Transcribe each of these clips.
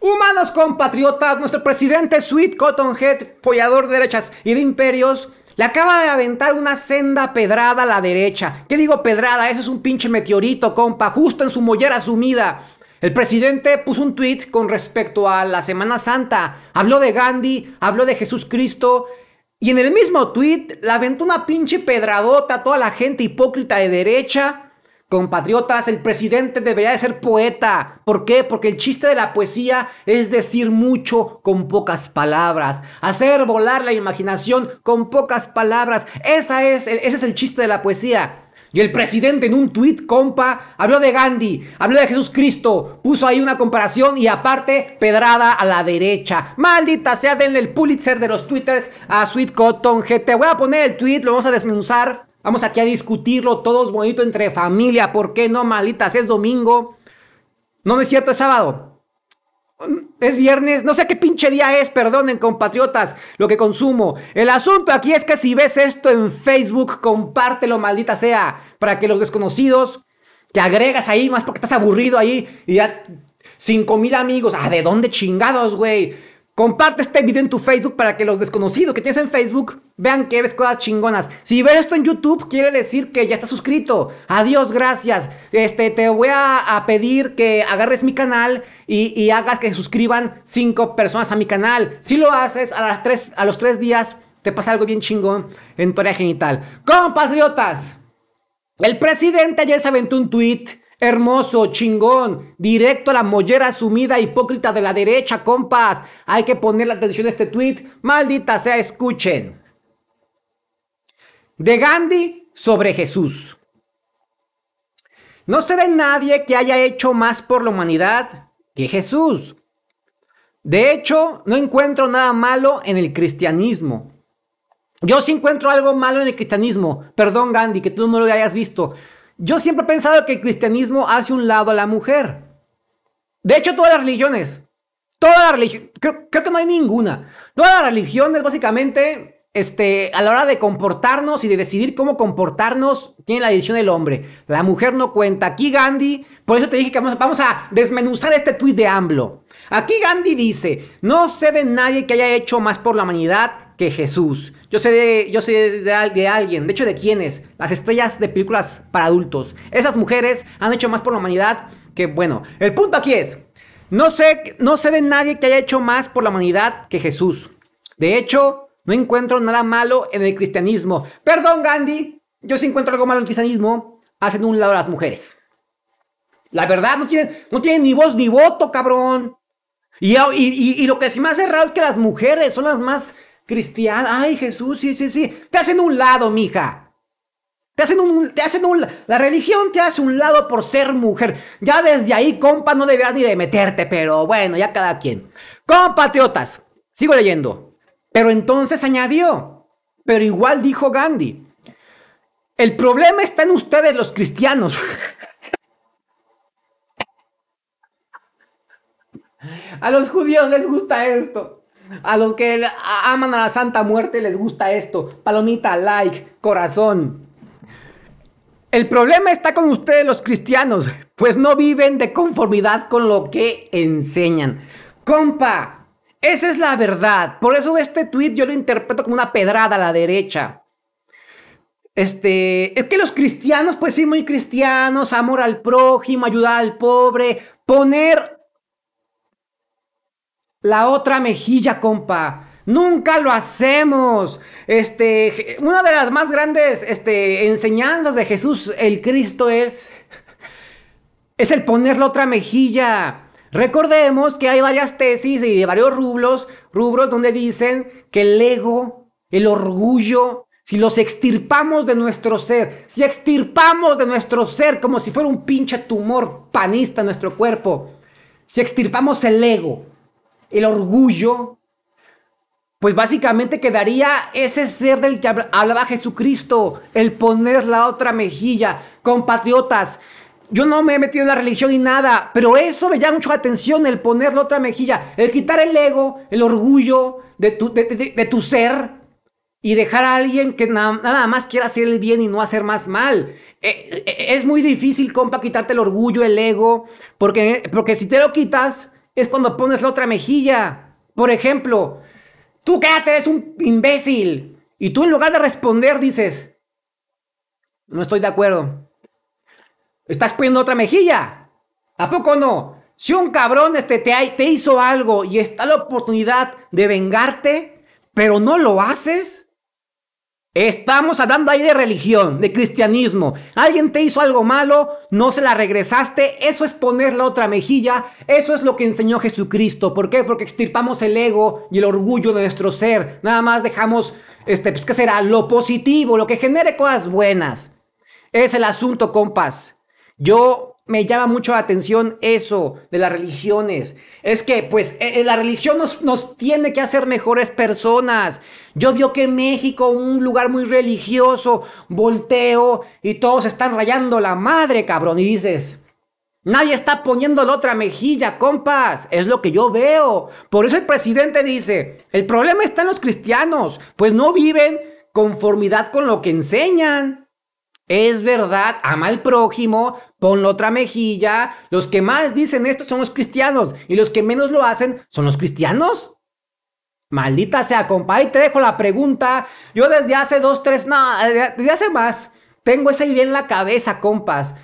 Humanos compatriotas, nuestro presidente Sweet Cottonhead, follador de derechas y de imperios, le acaba de aventar una senda pedrada a la derecha. ¿Qué digo pedrada? Eso es un pinche meteorito, compa, justo en su mollera sumida. El presidente puso un tweet con respecto a la Semana Santa. Habló de Gandhi, habló de Jesús Cristo. Y en el mismo tweet le aventó una pinche pedradota a toda la gente hipócrita de derecha Compatriotas, el presidente debería de ser poeta. ¿Por qué? Porque el chiste de la poesía es decir mucho con pocas palabras, hacer volar la imaginación con pocas palabras. Esa es ese es el chiste de la poesía. Y el presidente en un tuit, compa, habló de Gandhi, habló de Jesucristo, puso ahí una comparación y aparte pedrada a la derecha. Maldita sea, denle el Pulitzer de los twitters a Sweet Cotton, GT. Voy a poner el tweet, lo vamos a desmenuzar Vamos aquí a discutirlo todos bonito entre familia. ¿Por qué no, malitas? Es domingo. No, no es cierto, es sábado. Es viernes. No sé qué pinche día es, perdonen, compatriotas, lo que consumo. El asunto aquí es que si ves esto en Facebook, compártelo, maldita sea, para que los desconocidos que agregas ahí más porque estás aburrido ahí y ya 5 mil amigos. Ah, ¿de dónde chingados, güey? Comparte este video en tu Facebook para que los desconocidos que tienes en Facebook vean que ves cosas chingonas. Si ves esto en YouTube, quiere decir que ya estás suscrito. Adiós, gracias. Este, te voy a, pedir que agarres mi canal y, hagas que se suscriban cinco personas a mi canal. Si lo haces, a, las tres, a los días te pasa algo bien chingón en tu área genital. Compatriotas, el presidente ayer se aventó un tweet Hermoso, chingón, directo a la mollera sumida hipócrita de la derecha, compas. Hay que poner la atención a este tweet. Maldita sea, escuchen. De Gandhi sobre Jesús. No sé de nadie que haya hecho más por la humanidad que Jesús. De hecho, no encuentro nada malo en el cristianismo. Yo sí encuentro algo malo en el cristianismo. Perdón, Gandhi, que tú no lo hayas visto. Yo siempre he pensado que el cristianismo hace un lado a la mujer. De hecho, todas las religiones, todas las religiones, creo, que no hay ninguna. Todas las religiones, básicamente, este, a la hora de comportarnos y de decidir cómo comportarnos, tiene la decisión del hombre. La mujer no cuenta. Aquí Gandhi, por eso te dije que vamos, a desmenuzar este tuit de AMLO. Aquí Gandhi dice, no sé de nadie que haya hecho más por la humanidad que Jesús. Yo sé de, yo sé de, alguien, de hecho de quiénes, las estrellas de películas para adultos. Esas mujeres han hecho más por la humanidad que, bueno, el punto aquí es, no sé, no sé de nadie que haya hecho más por la humanidad que Jesús. De hecho, no encuentro nada malo en el cristianismo. Perdón, Gandhi, yo sí encuentro algo malo en el cristianismo, hacen un lado a las mujeres. La verdad, no tienen, no tienen ni voz ni voto, cabrón. Y, lo que sí más hace raro es que las mujeres son las más cristiana. Ay, Jesús, sí, sí, sí. Te hacen un lado, mija. Te hacen un, te hacen la religión te hace un lado por ser mujer. Ya desde ahí, compa, no deberías ni de meterte, pero bueno, ya cada quien. Compatriotas, sigo leyendo. Pero entonces añadió, pero igual dijo Gandhi, el problema está en ustedes los cristianos. A los judíos les gusta esto. A los que aman a la Santa Muerte les gusta esto. Palomita, like, corazón. El problema está con ustedes los cristianos, pues no viven de conformidad con lo que enseñan. Compa, esa es la verdad. Por eso este tweet yo lo interpreto como una pedrada a la derecha. Este, es que los cristianos, pues sí, muy cristianos, amor al prójimo, ayudar al pobre, poner la otra mejilla, compa. Nunca lo hacemos. Este, una de las más grandes este, enseñanzas de Jesús el Cristo es es el poner la otra mejilla. Recordemos que hay varias tesis y varios rublos, rubros donde dicen que el ego, el orgullo, si los extirpamos de nuestro ser, si extirpamos de nuestro ser como si fuera un pinche tumor panista en nuestro cuerpo, si extirpamos el ego, el orgullo, pues básicamente quedaría ese ser del que hablaba Jesucristo, el poner la otra mejilla, compatriotas. Yo no me he metido en la religión ni nada, pero eso me llama mucho la atención, el poner la otra mejilla, el quitar el ego, el orgullo de tu, de, tu ser y dejar a alguien que nada más quiera hacer el bien y no hacer más mal. Eh, eh, es muy difícil, compa, quitarte el orgullo, el ego, porque, porque si te lo quitas, es cuando pones la otra mejilla. Por ejemplo, tú cállate, eres un imbécil. Y tú en lugar de responder dices, no estoy de acuerdo. Estás poniendo otra mejilla. ¿A poco no? Si un cabrón este te, te hizo algo y está la oportunidad de vengarte, pero no lo haces, Estamos hablando ahí de religión, de cristianismo. Alguien te hizo algo malo, no se la regresaste. Eso es poner la otra mejilla. Eso es lo que enseñó Jesucristo. ¿Por qué? Porque extirpamos el ego y el orgullo de nuestro ser. Nada más dejamos, este, pues, ¿qué será? Lo positivo, lo que genere cosas buenas. Es el asunto, compas. Yo me llama mucho la atención eso de las religiones. Es que, pues, eh, eh, la religión nos, nos, tiene que hacer mejores personas. Yo veo que México, un lugar muy religioso, volteo y todos están rayando la madre, cabrón. Y dices, nadie está poniendo la otra mejilla, compas. Es lo que yo veo. Por eso el presidente dice, el problema está en los cristianos, pues no viven conformidad con lo que enseñan. Es verdad, ama al prójimo, pon la otra mejilla. Los que más dicen esto son los cristianos y los que menos lo hacen son los cristianos. Maldita sea, compa. Ahí te dejo la pregunta. Yo desde hace dos, tres, nada, desde hace más, tengo esa idea en la cabeza, compas.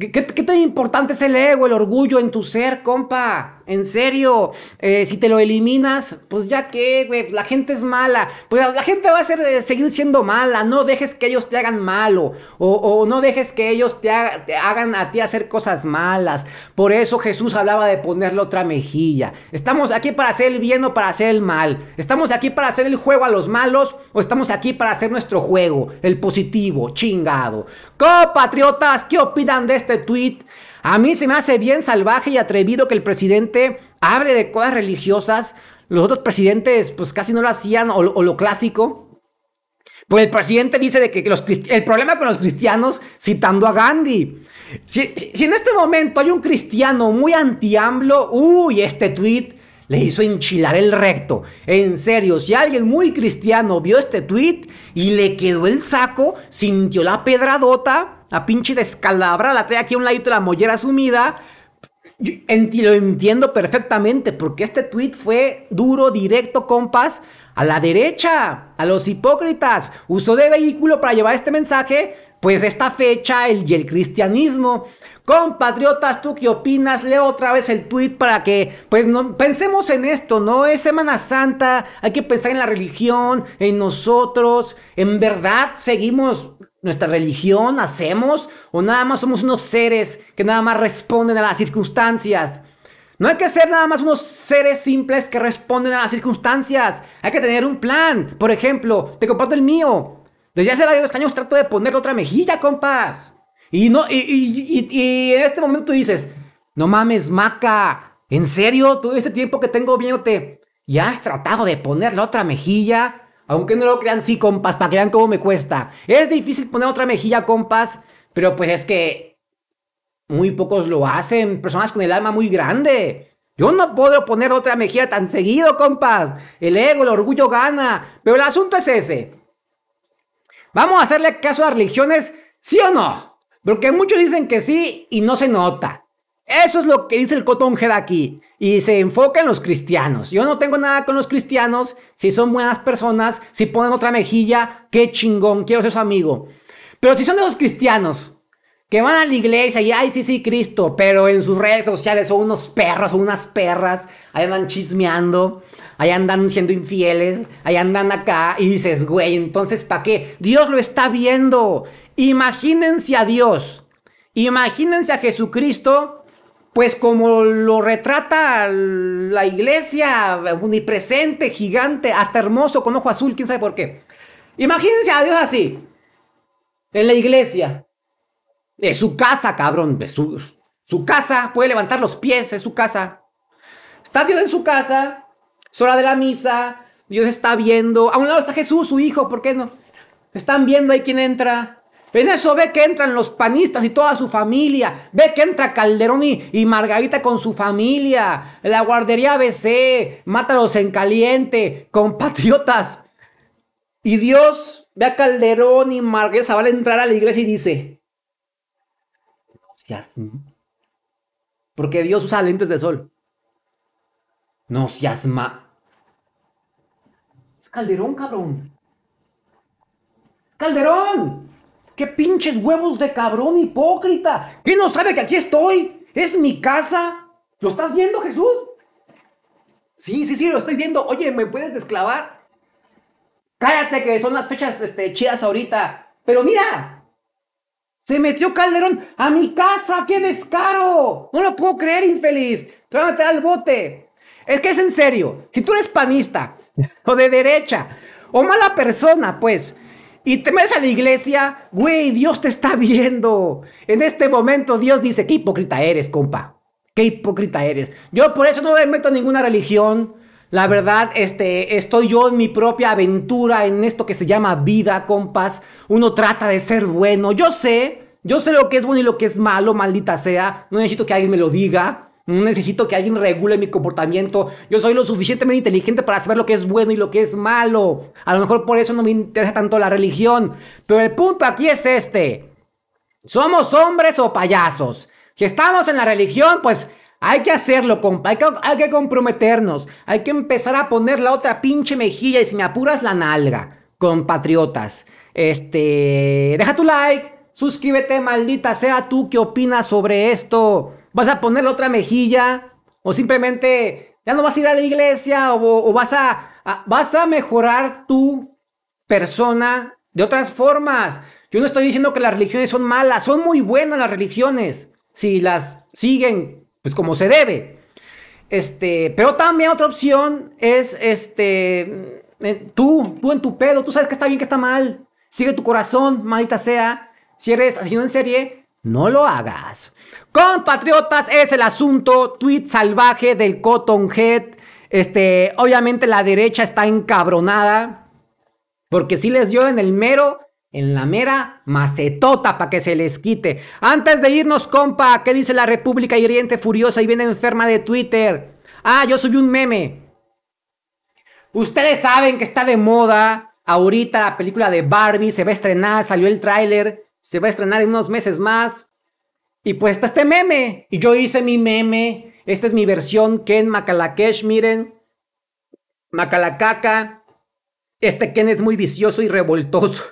¿Qué, qué tan importante es el ego, el orgullo en tu ser, compa? en serio, eh, si te lo eliminas, pues ya que, güey, la gente es mala, pues la gente va a ser, eh, seguir siendo mala, no dejes que ellos te hagan malo, o, no dejes que ellos te, te, hagan a ti hacer cosas malas. Por eso Jesús hablaba de ponerle otra mejilla. ¿Estamos aquí para hacer el bien o para hacer el mal? ¿Estamos aquí para hacer el juego a los malos o estamos aquí para hacer nuestro juego, el positivo, chingado? Compatriotas, ¿qué opinan de este tweet? A mí se me hace bien salvaje y atrevido que el presidente hable de cosas religiosas. Los otros presidentes pues casi no lo hacían o, lo clásico. Pues el presidente dice de que, el problema con los cristianos, citando a Gandhi. Si, en este momento hay un cristiano muy anti uy, este tweet le hizo enchilar el recto. En serio, si alguien muy cristiano vio este tweet y le quedó el saco, sintió la pedradota, a pinche descalabra la trae aquí a un ladito de la mollera sumida. lo entiendo perfectamente, porque este tweet fue duro, directo, compas, a la derecha, a los hipócritas. Usó de vehículo para llevar este mensaje, pues esta fecha el, y el cristianismo. Compatriotas, ¿tú qué opinas? Leo otra vez el tweet para que, pues, no, pensemos en esto, ¿no? Es Semana Santa, hay que pensar en la religión, en nosotros. En verdad, seguimos nuestra religión hacemos o nada más somos unos seres que nada más responden a las circunstancias. No hay que ser nada más unos seres simples que responden a las circunstancias. Hay que tener un plan. Por ejemplo, te comparto el mío. Desde hace varios años trato de ponerle otra mejilla, compas. Y, no, y, en este momento tú dices, no mames, Maca, ¿en serio? Todo este tiempo que tengo viéndote, ¿ya has tratado de ponerle otra mejilla? Aunque no lo crean, sí, compas, para que vean cómo me cuesta. Es difícil poner otra mejilla, compas, pero pues es que muy pocos lo hacen. Personas con el alma muy grande. Yo no puedo poner otra mejilla tan seguido, compas. El ego, el orgullo gana. Pero el asunto es ese. ¿Vamos a hacerle caso a las religiones? ¿Sí o no? Porque muchos dicen que sí y no se nota. Eso es lo que dice el de aquí. Y se enfoca en los cristianos. Yo no tengo nada con los cristianos. Si son buenas personas, si ponen otra mejilla, qué chingón, quiero ser su amigo. Pero si son de los cristianos que van a la iglesia y, ay, sí, sí, Cristo, pero en sus redes sociales son unos perros Son unas perras, ahí andan chismeando, ahí andan siendo infieles, ahí andan acá y dices, güey, entonces, ¿para qué? Dios lo está viendo. Imagínense a Dios. Imagínense a Jesucristo pues como lo retrata la iglesia, omnipresente, gigante, hasta hermoso, con ojo azul, quién sabe por qué. Imagínense a Dios así, en la iglesia. Es su casa, cabrón, es su, su casa, puede levantar los pies, es su casa. Está Dios en su casa, es hora de la misa, Dios está viendo, a un lado está Jesús, su hijo, ¿por qué no? Están viendo ahí quién entra, en eso ve que entran los panistas y toda su familia. Ve que entra Calderón y, Margarita con su familia. La guardería ABC. Mátalos en caliente. Compatriotas. Y Dios ve a Calderón y Margarita van a entrar a la iglesia y dice. No asma, Porque Dios usa lentes de sol. No se Es Calderón, cabrón. Calderón. ¡Qué pinches huevos de cabrón hipócrita! ¿Quién no sabe que aquí estoy? ¡Es mi casa! ¿Lo estás viendo, Jesús? Sí, sí, sí, lo estoy viendo. Oye, ¿me puedes desclavar? Cállate que son las fechas este, chidas ahorita. Pero mira, se metió Calderón a mi casa. ¡Qué descaro! No lo puedo creer, infeliz. Te voy a meter al bote. Es que es en serio. Si tú eres panista o de derecha o mala persona, pues, y te metes a la iglesia, güey, Dios te está viendo. En este momento Dios dice, qué hipócrita eres, compa. Qué hipócrita eres. Yo por eso no me meto en ninguna religión. La verdad, este, estoy yo en mi propia aventura, en esto que se llama vida, compas. Uno trata de ser bueno. Yo sé, yo sé lo que es bueno y lo que es malo, maldita sea. No necesito que alguien me lo diga. No Necesito que alguien regule mi comportamiento. Yo soy lo suficientemente inteligente para saber lo que es bueno y lo que es malo. A lo mejor por eso no me interesa tanto la religión. Pero el punto aquí es este. ¿Somos hombres o payasos? Si estamos en la religión, pues hay que hacerlo, compa. Hay que, comprometernos. Hay que empezar a poner la otra pinche mejilla y si me apuras la nalga. Compatriotas. Este... Deja tu like. Suscríbete, maldita sea tú que opinas sobre esto vas a ponerle otra mejilla, o simplemente ya no vas a ir a la iglesia, o, vas, a, vas a mejorar tu persona de otras formas. Yo no estoy diciendo que las religiones son malas, son muy buenas las religiones, si las siguen, pues como se debe. Este, pero también otra opción es, este, eh, tú, tú en tu pedo, tú sabes que está bien, que está mal. Sigue tu corazón, maldita sea. Si eres haciendo en serie, no lo hagas. Compatriotas, es el asunto. Tweet salvaje del Head. Este, obviamente la derecha está encabronada. Porque sí les dio en el mero, en la mera macetota para que se les quite. Antes de irnos, compa, ¿qué dice la República Oriente Furiosa y viene enferma de Twitter? Ah, yo subí un meme. Ustedes saben que está de moda ahorita la película de Barbie. Se va a estrenar, salió el tráiler. Se va a estrenar en unos meses más. Y pues está este meme. Y yo hice mi meme. Esta es mi versión Ken Macalakesh, miren. Macalacaca. Este Ken es muy vicioso y revoltoso.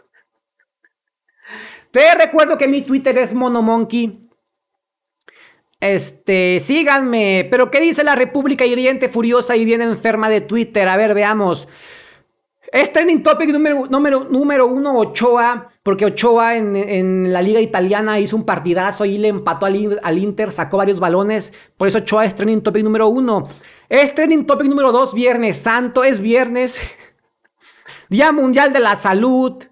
Te recuerdo que mi Twitter es Monomonkey. Este, síganme. Pero ¿qué dice la República hiriente, furiosa y bien enferma de Twitter? A ver, veamos. Es trending topic número, número, uno, Ochoa, porque Ochoa en, la liga italiana hizo un partidazo y le empató al, Inter, sacó varios balones. Por eso Ochoa es trending topic número uno. Es trending topic número dos, Viernes Santo, es viernes. Día Mundial de la Salud.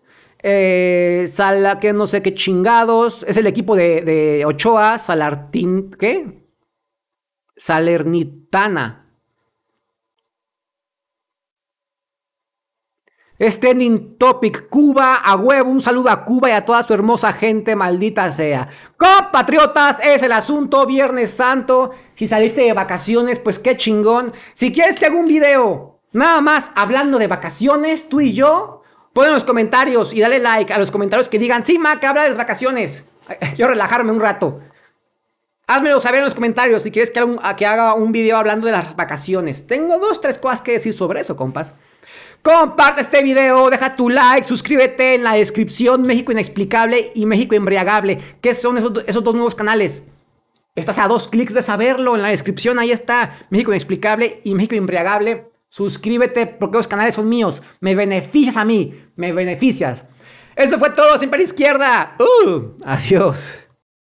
Eh, Sala, que no sé qué chingados. Es el equipo de, Ochoa, Salartín, ¿qué? Salernitana. Standing topic. Cuba a huevo. Un saludo a Cuba y a toda su hermosa gente, maldita sea. Compatriotas, es el asunto. Viernes Santo. Si saliste de vacaciones, pues qué chingón. Si quieres, que haga un video. Nada más hablando de vacaciones, tú y yo. Pon en los comentarios y dale like a los comentarios que digan, sí, Mac, habla de las vacaciones. Quiero relajarme un rato. Házmelo saber en los comentarios si quieres que haga un video hablando de las vacaciones. Tengo dos, tres cosas que decir sobre eso, compas. Comparte este video, deja tu like, suscríbete en la descripción México Inexplicable y México Embriagable. ¿Qué son esos, dos nuevos canales? Estás a dos clics de saberlo. En la descripción ahí está México Inexplicable y México Embriagable. Suscríbete porque los canales son míos. Me beneficias a mí. Me beneficias. Eso fue todo, sin a izquierda. Uh, adiós.